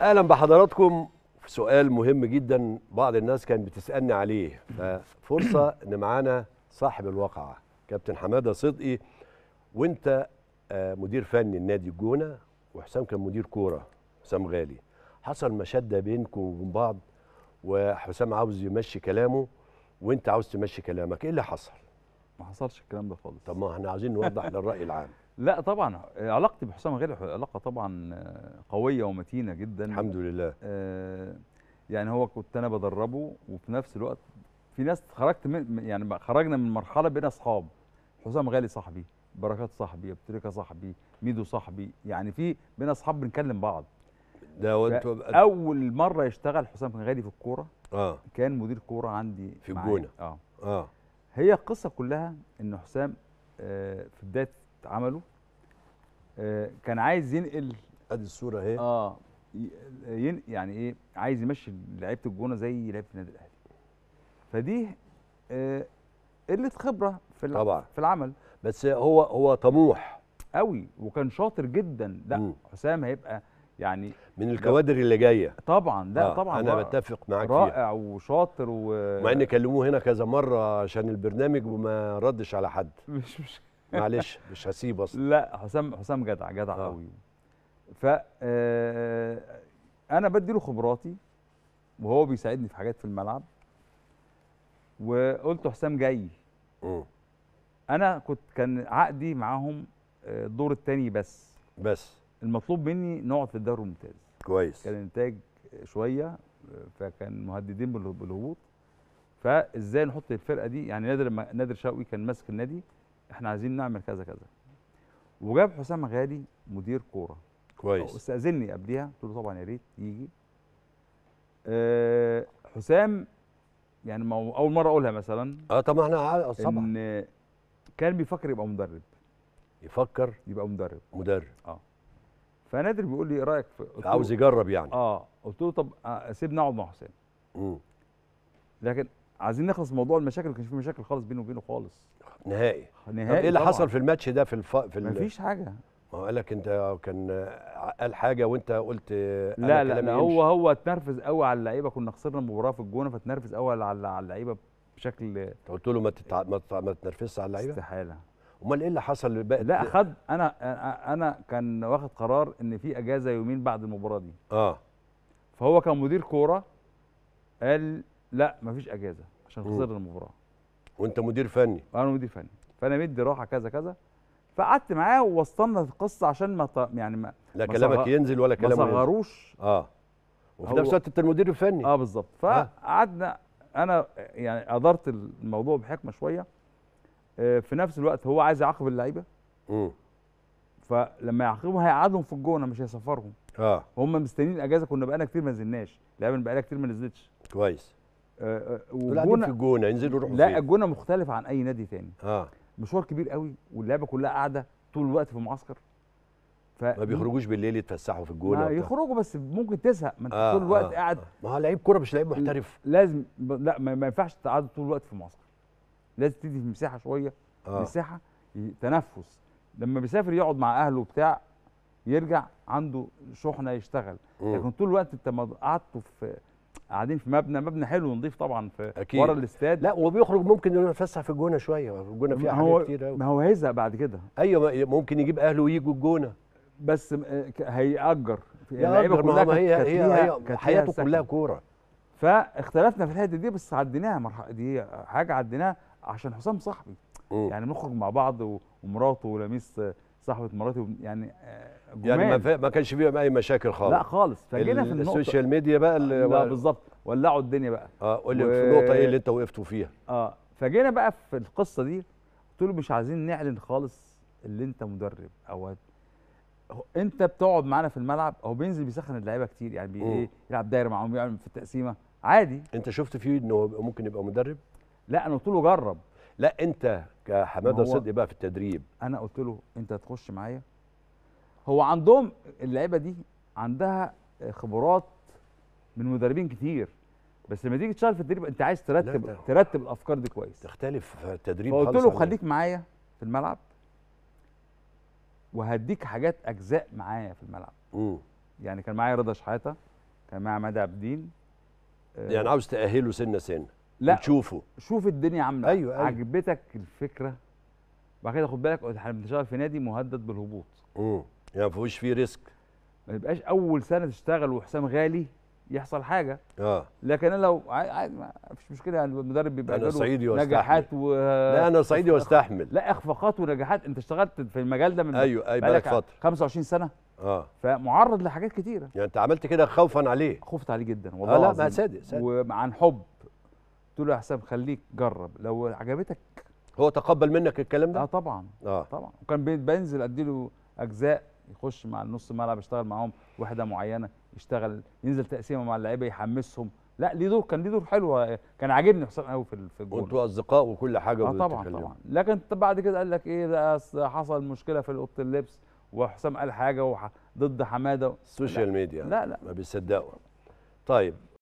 اهلا بحضراتكم في سؤال مهم جدا بعض الناس كانت بتسالني عليه ففرصه ان معانا صاحب الواقعه كابتن حماده صدقي وانت آه، مدير فني النادي الجونه وحسام كان مدير كوره حسام غالي حصل مشاده بينكم وبين بعض وحسام عاوز يمشي كلامه وانت عاوز تمشي كلامك ايه اللي حصل ما حصلش الكلام ده خالص طب ما احنا عايزين نوضح للراي العام لا طبعا علاقتي بحسام غالي علاقه طبعا قويه ومتينه جدا الحمد لله آه يعني هو كنت انا بدربه وفي نفس الوقت في ناس خرجت من يعني خرجنا من مرحله بين اصحاب حسام غالي صاحبي بركات صاحبي ابتريكا صاحبي ميدو صاحبي يعني في بين اصحاب بنكلم بعض ده وانتوا اول مره يشتغل حسام غالي في الكوره اه كان مدير كوره عندي في الجونه اه اه هي القصه كلها ان حسام آه في بدايه عمله آه، كان عايز ينقل ادي الصوره اهي اه يعني ايه عايز يمشي لعيبه الجونه زي لعيبه النادي الاهلي فدي آه، قله خبره في طبعا في العمل بس هو هو طموح قوي وكان شاطر جدا لا م. حسام هيبقى يعني من الكوادر اللي جايه طبعا لا آه طبعا انا بتفق معاك رائع فيها. وشاطر و مع ان كلموه هنا كذا مره عشان البرنامج وما ردش على حد مش مشكله معلش مش هسيب اصلا لا حسام حسام جدع جدع آه. قوي ف آه، انا بدي له خبراتي وهو بيساعدني في حاجات في الملعب وقلت حسام جاي م. انا كنت كان عقدي معاهم آه، الدور الثاني بس بس المطلوب مني نقعد في الدوري الممتاز كويس كان انتاج شويه فكان مهددين بالهبوط فازاي نحط الفرقه دي يعني نادر نادر شوقي كان ماسك النادي احنا عايزين نعمل كذا كذا وجاب حسام غالي مدير كوره كويس استاذني قبليها قلت له طبعا يا ريت يجي أه حسام يعني ما اول مره اقولها مثلا اه طب احنا طبعا ان كان بيفكر يبقى مدرب يفكر يبقى مدرب مدرب اه فنادر بيقول لي ايه رايك في عاوز يجرب يعني اه قلت له طب آه، سيبني اقعد مع حسام امم لكن عايزين نخلص موضوع المشاكل ما كانش في مشاكل خالص بينه وبينه خالص نهائي نهائي ايه اللي حصل في الماتش ده في الف... في مفيش حاجه ما هو قال لك انت كان قال حاجه وانت قلت لا لا, لا هو هو اتنرفز قوي على اللعيبه كنا خسرنا المباراه في الجونه فاتنرفز قوي على على اللعيبه بشكل قلت له ما تتع... ما, تتع... ما تتنرفزش على اللعيبه استحاله امال ايه اللي حصل بقى لا خد انا انا كان واخد قرار ان في اجازه يومين بعد المباراه دي اه فهو كان مدير كوره قال لا مفيش اجازه عشان خسرنا المباراه وانت مدير فني انا مدير فني فانا مدي راحه كذا كذا فقعدت معاه ووصلنا القصه عشان ما يعني ما لا ما كلامك صغ... ينزل ولا كلامه ما صغروش اه وفي نفس الوقت انت المدير الفني اه بالظبط آه. فقعدنا انا يعني ادرت الموضوع بحكمه شويه آه في نفس الوقت هو عايز يعاقب اللعيبه فلما يعاقبهم هيقعدهم في الجونه مش هيسفرهم اه هم مستنيين اجازه كنا بقالنا كتير ما نزلناش اللعيبه بقالنا كتير ما نزلتش كويس آه، آه، وجونه في الجونه ينزلوا يروحوا لا الجونه مختلف عن اي نادي تاني اه مشوار كبير قوي واللعبه كلها قاعده طول الوقت في معسكر ف... ما بيخرجوش بالليل يتفسحوا في الجونه يخرجوا بس ممكن تزهق ما انت آه طول الوقت آه قاعد ما هو لعيب كوره مش لعيب محترف لازم لا ما, ينفعش تقعد طول الوقت في معسكر لازم تدي مساحه شويه آه. مساحه تنفس لما بيسافر يقعد مع اهله وبتاع يرجع عنده شحنه يشتغل لكن طول الوقت انت ما قعدته في قاعدين في مبنى مبنى حلو نضيف طبعا في أكيد. ورا الاستاد لا وبيخرج ممكن انه يتفسح في الجونه شويه الجونه فيها حاجات كتير قوي ما هو هيزهق بعد كده ايوه ممكن يجيب اهله ويجوا الجونه بس آه، هيأجر يعني اللعيبه كلها ما هي هي, هي حياته كلها كوره فاختلفنا في الحته دي بس عديناها مرحله دي حاجه عديناها عشان حسام صاحبي م. يعني نخرج مع بعض ومراته ولميس صاحبه مراتي يعني آه، جمال. يعني ما, ما كانش فيهم اي مشاكل خالص لا خالص فجينا في النقطه السوشيال ميديا بقى اللي لا آه، بالظبط ولعوا الدنيا بقى اه قول لي و... في النقطه ايه اللي انت وقفتوا فيها اه فجينا بقى في القصه دي قلت له مش عايزين نعلن خالص اللي انت مدرب او انت بتقعد معانا في الملعب هو بينزل بيسخن اللعيبه كتير يعني بي ايه يلعب دايره معاهم يعمل في التقسيمه عادي انت شفت فيه انه ممكن يبقى مدرب لا انا قلت له جرب لا انت كحماده صدقي بقى في التدريب انا قلت له انت هتخش معايا هو عندهم اللعيبه دي عندها خبرات من مدربين كتير بس لما تيجي تشتغل في التدريب انت عايز ترتب ترتب الافكار دي كويس تختلف التدريب خالص قلت له خليك معايا في الملعب وهديك حاجات اجزاء معايا في الملعب امم يعني كان معايا رضا شحاته كان معايا عماد عبدين آه، يعني عاوز تاهله سنه سنه لا تشوفه شوف الدنيا عامله إيه. ايوه, أيوة. عجبتك الفكره بعد كده خد بالك احنا بنشتغل في نادي مهدد بالهبوط امم يعني ما فيهوش فيه ريسك ما يبقاش اول سنه تشتغل وحسام غالي يحصل حاجه اه لكن انا لو عادي ما فيش مشكله يعني المدرب بيبقى انا صعيدي نجاحات و لا انا صعيدي واستحمل لا اخفاقات ونجاحات انت اشتغلت في المجال ده من ايوه ايوه بقالك فتره 25 سنه اه فمعرض لحاجات كتيره يعني انت عملت كده خوفا عليه خفت عليه جدا آه، والله آه لا ما سادس وعن حب قلت له يا حسام خليك جرب لو عجبتك هو تقبل منك الكلام ده؟ اه طبعا اه طبعا وكان بنزل اديله اجزاء يخش مع النص ملعب يشتغل معاهم وحده معينه يشتغل ينزل تقسيمه مع اللعيبه يحمسهم لا ليه دور كان ليه دور حلو كان عاجبني حسام قوي في في الجول وانتوا اصدقاء وكل حاجه اه طبعا طبعا لكن بعد كده قال لك ايه ده حصل مشكله في اوضه اللبس وحسام قال حاجه ضد حماده السوشيال ميديا لا لا ما بيصدقوا طيب